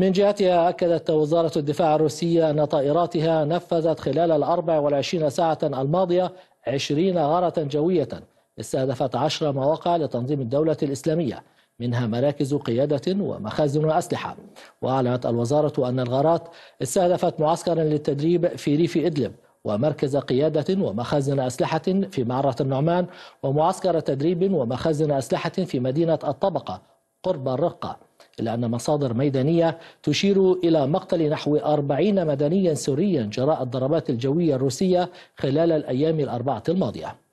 من جهتها أكدت وزارة الدفاع الروسية أن طائراتها نفذت خلال الأربع والعشرين ساعة الماضية عشرين غارة جوية استهدفت عشر مواقع لتنظيم الدولة الإسلامية منها مراكز قيادة ومخازن أسلحة وأعلنت الوزارة أن الغارات استهدفت معسكرا للتدريب في ريف إدلب ومركز قيادة ومخازن أسلحة في معرة النعمان ومعسكر تدريب ومخازن أسلحة في مدينة الطبقة قرب الرقة إلا أن مصادر ميدانية تشير إلى مقتل نحو 40 مدنيا سوريا جراء الضربات الجوية الروسية خلال الأيام الأربعة الماضية